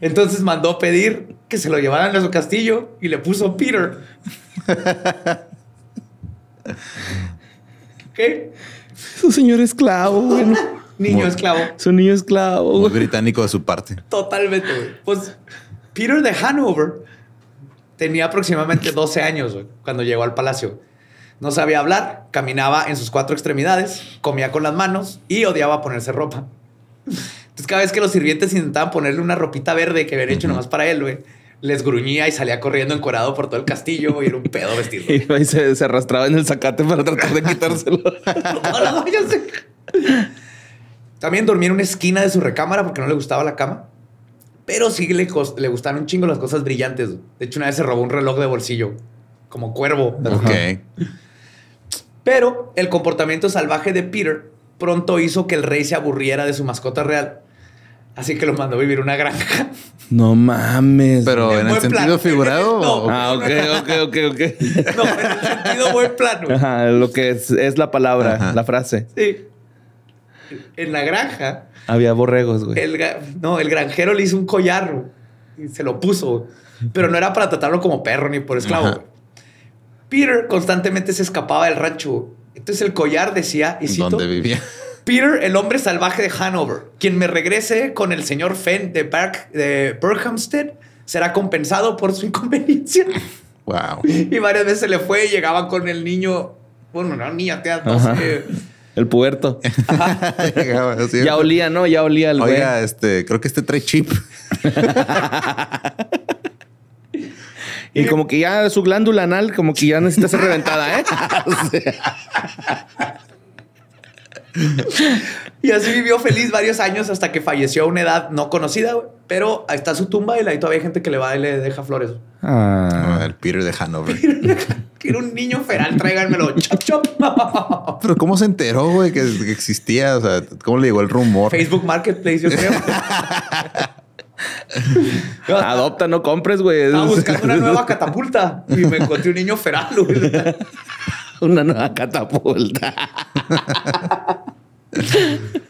Entonces mandó pedir que se lo llevaran a su castillo y le puso Peter. ¿Qué? <laughs> Su señor esclavo, <laughs> Niño esclavo. Su niño esclavo. Muy británico de su parte. Totalmente, güey. Pues Peter de Hanover tenía aproximadamente 12 años cuando llegó al palacio. No sabía hablar, caminaba en sus cuatro extremidades, comía con las manos y odiaba ponerse ropa. Entonces, cada vez que los sirvientes intentaban ponerle una ropita verde que habían hecho nomás para él, les gruñía y salía corriendo encorado por todo el castillo y era un pedo vestido. <laughs> Y, se, arrastraba en el zacate para tratar de quitárselo. <laughs> También dormía en una esquina de su recámara porque no le gustaba la cama. Pero sí le, le gustaron un chingo las cosas brillantes. De hecho, una vez se robó un reloj de bolsillo, como cuervo. Ok. Pero el comportamiento salvaje de Peter pronto hizo que el rey se aburriera de su mascota real. Así que lo mandó a vivir una granja. No mames. Pero en, el sentido figurado. <laughs> ah, ok, ok, ok, ok. No, en el sentido buen plano. Ajá, lo que es, la palabra, la frase. Sí. En la granja había borregos, güey. no, el granjero le hizo un collar y se lo puso, pero no era para tratarlo como perro ni por esclavo. Peter constantemente se escapaba del rancho. Entonces el collar decía, y cito, ¿Dónde vivía? Peter, el hombre salvaje de Hanover, quien me regrese con el señor Fenn de, Park de Berkhamsted, será compensado por su inconveniencia. Wow. <laughs> Y varias veces le fue y llegaba con el niño, bueno, no, niña, te 12. El puerto. <laughs> ya olía, ¿no? Ya olía el Oiga, este, creo que este trae chip. <laughs> y como que ya su glándula anal, como que ya necesita ser reventada, ¿eh? <laughs> <laughs> y así vivió feliz varios años hasta que falleció a una edad no conocida, pero ahí está su tumba y ahí todavía hay gente que le va y le deja flores. Ah. el <laughs> Peter de Hanover. Quiero un niño feral, tráiganmelo. <laughs> chop, Pero ¿cómo se enteró, güey, que, existía? O sea, ¿cómo le llegó el rumor? Facebook Marketplace, yo creo. Adopta, no compres, güey. Estaba buscando una nueva catapulta y me encontré un niño feral, güey una nueva catapulta.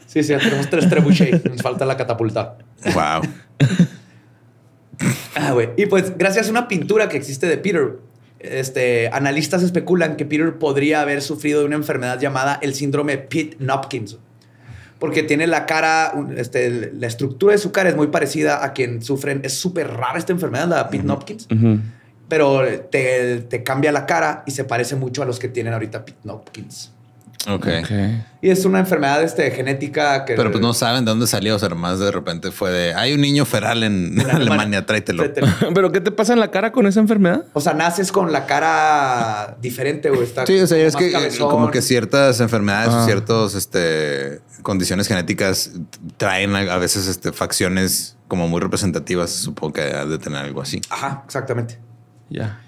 sí, sí, tenemos tres trebuchets. Nos falta la catapulta. Wow. Ah, y pues, gracias a una pintura que existe de Peter, este, analistas especulan que Peter podría haber sufrido de una enfermedad llamada el síndrome pitt nopkins porque tiene la cara, este, la estructura de su cara es muy parecida a quien sufren. Es súper rara esta enfermedad, la pitt nopkins pero te, cambia la cara y se parece mucho a los que tienen ahorita pitnopkins. ok. Y es una enfermedad este, genética que. Pero pues no saben de dónde salió. O sea, más de repente fue de. Hay un niño feral en, Alemania, tráetelo. <laughs> Pero ¿qué te pasa en la cara con esa enfermedad? O sea, naces con la cara diferente, o Está sí, o sea, es que eh, como que ciertas enfermedades o ah. ciertas este, condiciones genéticas traen a, veces este, facciones como muy representativas. Supongo que de tener algo así. Ajá, exactamente. Ya.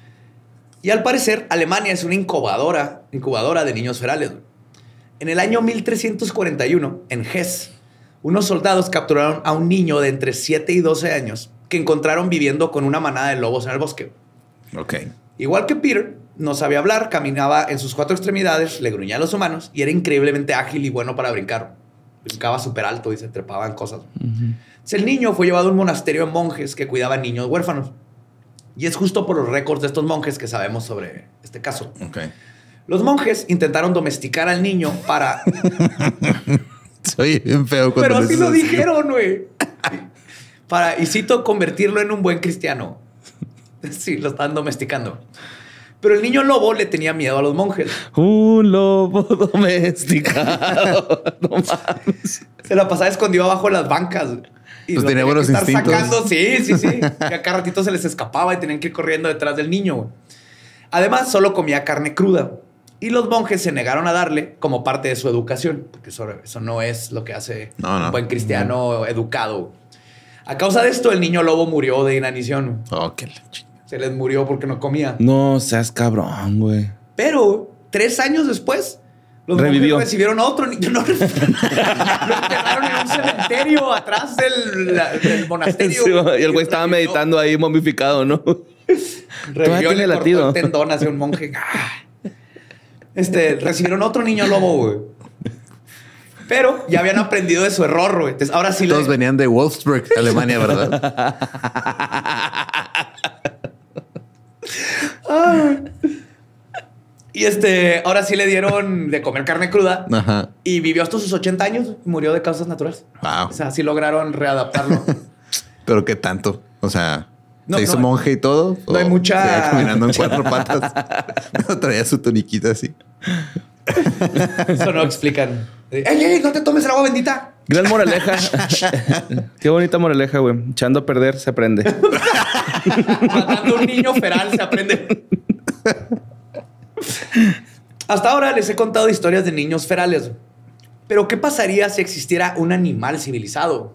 Y al parecer, Alemania es una incubadora, incubadora de niños ferales. En el año 1341, en Hesse, unos soldados capturaron a un niño de entre 7 y 12 años que encontraron viviendo con una manada de lobos en el bosque. Igual que Peter, no sabía hablar, caminaba en sus cuatro extremidades, le gruñía a los humanos y era increíblemente ágil y bueno para brincar. Brincaba súper alto y se trepaba en cosas. el niño fue llevado a un monasterio de monjes que cuidaban niños huérfanos. Y es justo por los récords de estos monjes que sabemos sobre este caso. Los monjes intentaron domesticar al niño para. <laughs> Soy bien feo cuando Pero así lo dijeron, güey. para, y cito, convertirlo en un buen cristiano. <laughs> Sí, lo están domesticando. Pero el niño lobo le tenía miedo a los monjes. Un lobo <laughs> domesticado. no mames. Se la pasaba escondido abajo de las bancas. Y pues tenía buenos instintos. Sacando. Sí, sí, sí. <laughs> Y acá ratito se les escapaba y tenían que ir corriendo detrás del niño. Además, solo comía carne cruda. Y los monjes se negaron a darle como parte de su educación, porque eso, no es lo que hace un buen cristiano educado. A causa de esto, el niño lobo murió de inanición. Oh, qué se les murió porque no comía. No seas cabrón, güey. Pero tres años después, los recibieron otro niño. <laughs> No, lo enterraron en un cementerio atrás del, monasterio. y el güey estaba meditando ahí momificado, ¿no? Revivió el latido. tendón hacia un monje. Ah. Este, recibieron otro niño lobo, güey. Pero ya habían aprendido de su error, güey. Entonces, ahora sí. Todos venían de Wolfsburg, Alemania, ¿verdad? <laughs> Ay, y este, ahora sí le dieron de comer carne cruda Ajá. y vivió hasta sus 80 años y murió de causas naturales. Wow. O sea, sí lograron readaptarlo. <laughs> Pero qué tanto. O sea, se hizo monje y todo. No hay mucha. Caminando en <laughs> cuatro patas. Traía su tuniquita así. Eso no explican. Eh, ¡Ey, No te tomes el agua bendita. Gran moraleja. <laughs> Qué bonita moraleja, güey. Echando a perder se aprende. Matando un niño feral se aprende. <laughs> Hasta ahora les he contado historias de niños ferales. Pero ¿qué pasaría si existiera un animal civilizado?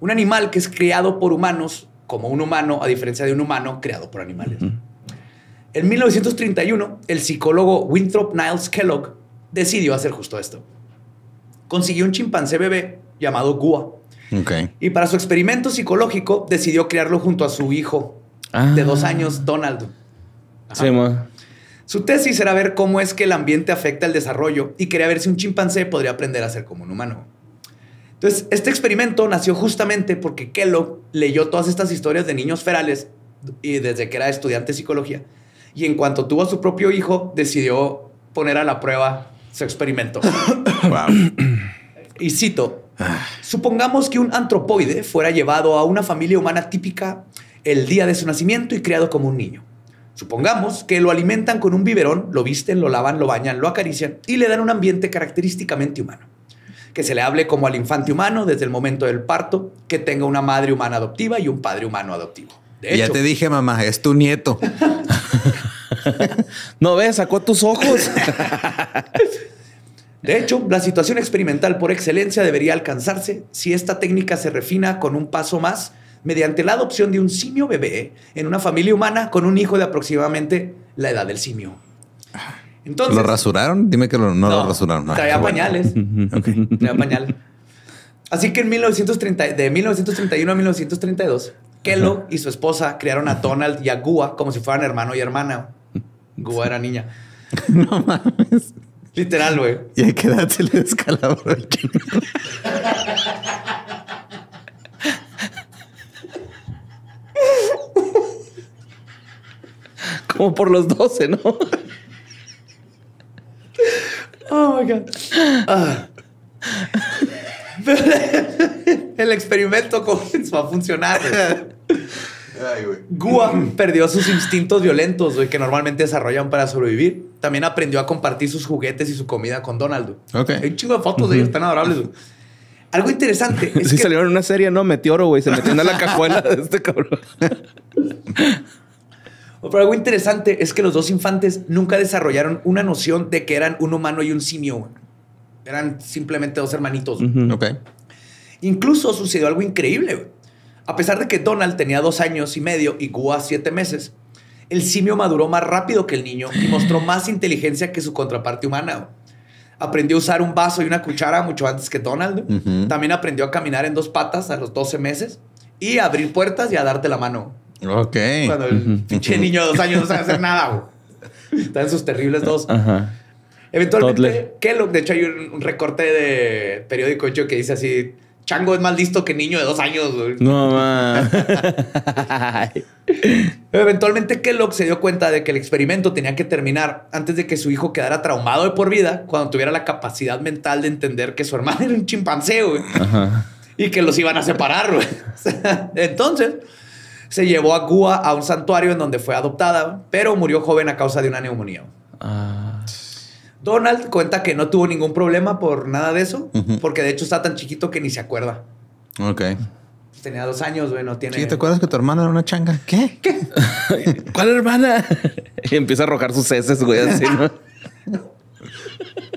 Un animal que es criado por humanos como un humano, a diferencia de un humano creado por animales. En 1931, el psicólogo Winthrop Niles Kellogg decidió hacer justo esto. Consiguió un chimpancé bebé llamado Gua. Y para su experimento psicológico decidió criarlo junto a su hijo de dos ah. años, Donald. Su tesis era ver cómo es que el ambiente afecta el desarrollo y quería ver si un chimpancé podría aprender a ser como un humano. Entonces, este experimento nació justamente porque Kellogg leyó todas estas historias de niños ferales y desde que era estudiante de psicología y en cuanto tuvo a su propio hijo decidió poner a la prueba su experimento. <coughs> Y cito, supongamos que un antropoide fuera llevado a una familia humana típica el día de su nacimiento y criado como un niño. Supongamos que lo alimentan con un biberón, lo visten, lo lavan, lo bañan, lo acarician y le dan un ambiente característicamente humano. Que se le hable como al infante humano desde el momento del parto, que tenga una madre humana adoptiva y un padre humano adoptivo. ya te dije, mamá, es tu nieto. <laughs> no ves, sacó tus ojos. <laughs> de hecho, la situación experimental por excelencia debería alcanzarse si esta técnica se refina con un paso más mediante la adopción de un simio bebé en una familia humana con un hijo de aproximadamente la edad del simio. Entonces, ¿Lo rasuraron? Dime que no, lo rasuraron. Traía pañales. <laughs> Traía pañales. Así que en 1930, de 1931 a 1932, Kelo y su esposa crearon a Donald y a Gua como si fueran hermano y hermana. Gua era niña. <laughs> No mames. Literal, güey. ¿Y a qué edad se Como por los 12, ¿no? Oh my God. Ah. El experimento comenzó a funcionar. Ay, perdió sus instintos violentos güey, que normalmente desarrollan para sobrevivir. También aprendió a compartir sus juguetes y su comida con Donald. Hay chingo de fotos de ellos, tan adorables. Güey. Algo interesante. <laughs> Es que... salieron en una serie, ¿no? Meteoro, güey. Se metió en la <laughs> cajuela de este cabrón. <laughs> Pero algo interesante es que los dos infantes nunca desarrollaron una noción de que eran un humano y un simio. Eran simplemente dos hermanitos. Ok. Incluso sucedió algo increíble. A pesar de que Donald tenía dos años y medio y Gua siete meses, el simio maduró más rápido que el niño y mostró más inteligencia que su contraparte humana. Aprendió a usar un vaso y una cuchara mucho antes que Donald. También aprendió a caminar en dos patas a los 12 meses y a abrir puertas y a darte la mano. Ok. Cuando el pinche niño de dos años no sabe hacer nada, Está en sus terribles dos. Ajá. Eventualmente, Kellogg, de hecho, hay un, recorte de periódico hecho que dice así: Chango es más listo que niño de dos años, No, man. Eventualmente Kellogg se dio cuenta de que el experimento tenía que terminar antes de que su hijo quedara traumado de por vida cuando tuviera la capacidad mental de entender que su hermano <laughs> era un chimpancé, güey. Y que los iban a separar, <laughs> Entonces, se llevó a Gua a un santuario en donde fue adoptada, pero murió joven a causa de una neumonía. Ah. Donald cuenta que no tuvo ningún problema por nada de eso, porque de hecho está tan chiquito que ni se acuerda. Ok. Tenía dos años, güey, no tiene. Sí, ¿te acuerdas que tu hermana era una changa? ¿Qué? ¿Qué? <laughs> ¿Cuál hermana? y <laughs> empieza a arrojar sus heces, güey, así, ¿no?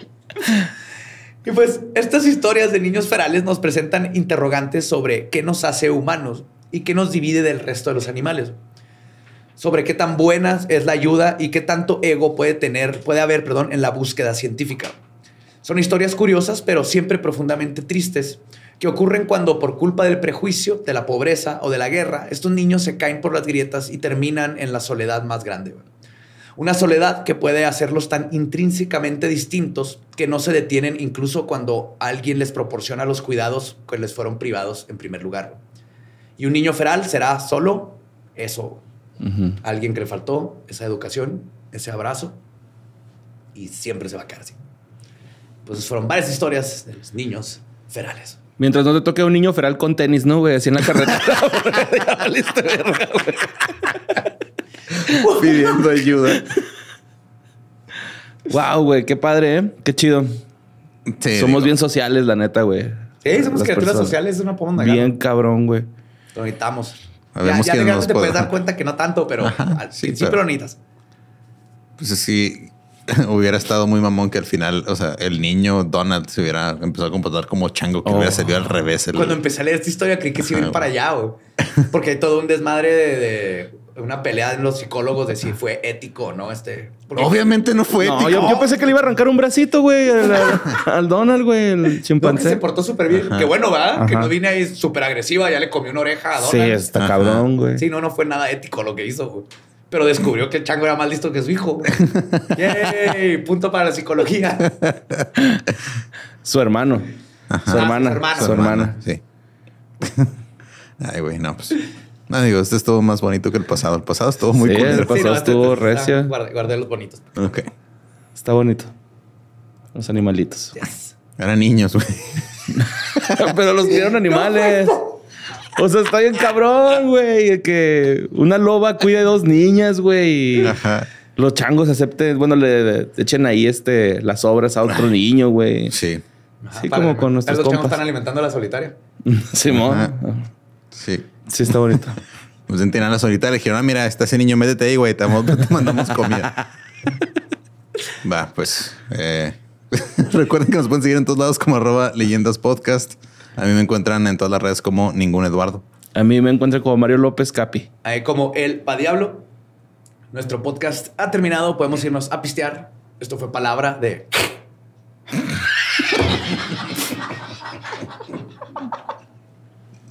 <laughs> y pues estas historias de niños ferales nos presentan interrogantes sobre qué nos hace humanos y qué nos divide del resto de los animales sobre qué tan buena es la ayuda y qué tanto ego puede tener, puede haber, perdón, en la búsqueda científica. Son historias curiosas, pero siempre profundamente tristes, que ocurren cuando por culpa del prejuicio, de la pobreza o de la guerra, estos niños se caen por las grietas y terminan en la soledad más grande. Una soledad que puede hacerlos tan intrínsecamente distintos que no se detienen incluso cuando alguien les proporciona los cuidados que les fueron privados en primer lugar. Y un niño feral será solo eso, Alguien que le faltó esa educación, ese abrazo, y siempre se va a quedar así. Pues fueron varias historias de los niños ferales. Mientras no te toque un niño feral con tenis, ¿no, güey? Así en la carretera. <laughs> Pidiendo ayuda. wow, güey, qué padre, ¿eh? Qué chido. somos bien sociales, la neta, güey. Sí, somos criaturas sociales Es una ponda. Bien cabrón, güey. Lo necesitamos ya, te puedes dar cuenta que no tanto, pero al sí, principio pero, lo Pues sí, <laughs> hubiera estado muy mamón que al final, o sea, el niño Donald se hubiera empezado a comportar como chango, que hubiera salido al oh. revés. Cuando empecé a leer esta historia creí que se iba ah, para allá, <laughs> Porque hay todo un desmadre de una pelea en los psicólogos de si fue ético no este. Obviamente no fue ético. Yo, pensé que le iba a arrancar un bracito, güey, al, <laughs> Donald, güey, el chimpancé. se portó súper bien. Que bueno, va, que no vine ahí súper agresiva, ya le comió una oreja a Donald. Sí, está cabrón, güey. Sí, no, no fue nada ético lo que hizo, güey. Pero descubrió que el chango era más listo que su hijo. <laughs> ¡Yay! Punto para la psicología. Su hermano. Su, ah, hermana, su hermana. Su hermana, sí. <laughs> Ay, güey, no, pues. No, digo, este es todo más bonito que el pasado. El pasado estuvo muy sí, El pasado este estuvo recio. Ah, guardé, los bonitos. Ok. Está bonito. Los animalitos. Eran niños, güey. <laughs> Pero los vieron animales. O sea, está bien cabrón, güey. Que una loba cuide dos niñas, güey. Ajá. Los changos acepten, bueno, le, echen ahí este, las obras a otro ah. niño, güey. Sí. Así como con nuestros compas. changos están alimentando a la solitaria. <laughs> Simón. Sí. Sí, está bonito. <laughs> Pues en la ahorita le dijeron, ah, mira, está ese niño, métete ahí, güey, te, mandamos comida. <laughs> Va, pues. Eh, <laughs> recuerden que nos pueden seguir en todos lados como arroba leyendas podcast. A mí me encuentran en todas las redes como ningún Eduardo. A mí me encuentran como Mario López Capi. Ahí como el Pa Diablo. Nuestro podcast ha terminado. Podemos irnos a pistear. Esto fue palabra de.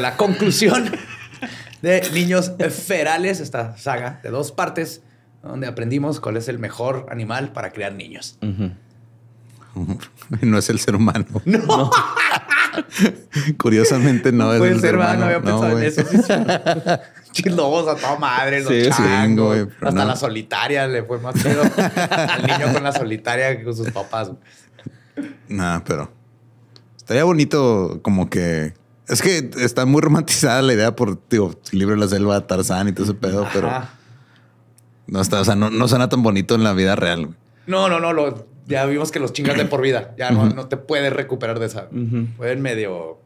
la conclusión de Niños Ferales, esta saga de dos partes, donde aprendimos cuál es el mejor animal para crear niños. No es el ser humano. Curiosamente no, es el ser, humano. No había pensado en eso. <laughs> Chilobos a toda madre, los changos. hasta la solitaria le fue más chido <laughs> al niño con la solitaria que con sus papás. Nada, pero estaría bonito como que es que está muy romantizada la idea por, digo, libro de la selva, Tarzán y todo ese pedo, pero no está, o sea, no, no, suena tan bonito en la vida real. No, no, no, lo, ya vimos que los chingas de por vida. Ya no, no te puedes recuperar de esa. Pueden medio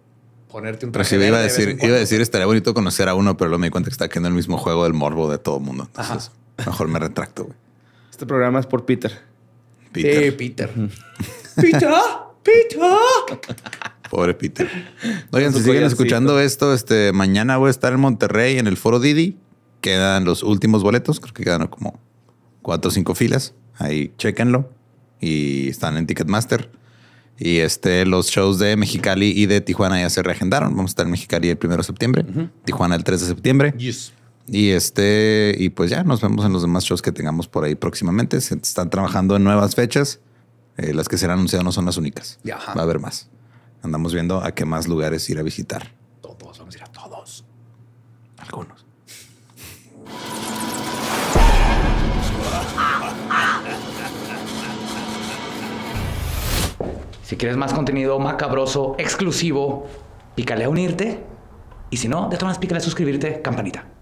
ponerte un traje. iba a decir, iba a decir, estaría bonito conocer a uno, pero luego me di cuenta que está haciendo el mismo juego del morbo de todo el mundo. Entonces, mejor me retracto, güey. Este programa es por Peter. Peter. Sí, Peter. Peter. Peter. Pobre Peter. Oigan, si siguen escuchando esto, este, mañana voy a estar en Monterrey en el foro Didi. Quedan los últimos boletos, creo que quedan como cuatro o cinco filas. Ahí chéquenlo. Y están en Ticketmaster. Y este, los shows de Mexicali y de Tijuana ya se reagendaron. Vamos a estar en Mexicali el 1 de septiembre, Tijuana el 3 de septiembre. Y este, y pues ya nos vemos en los demás shows que tengamos por ahí próximamente. Se están trabajando en nuevas fechas. Eh, las que se serán anunciadas no son las únicas. Va a haber más andamos viendo a qué más lugares ir a visitar. Todos, vamos a ir a todos. Algunos. Si quieres más contenido macabroso, exclusivo, pícale a unirte. Y si no, de todas maneras, pícale a suscribirte, campanita.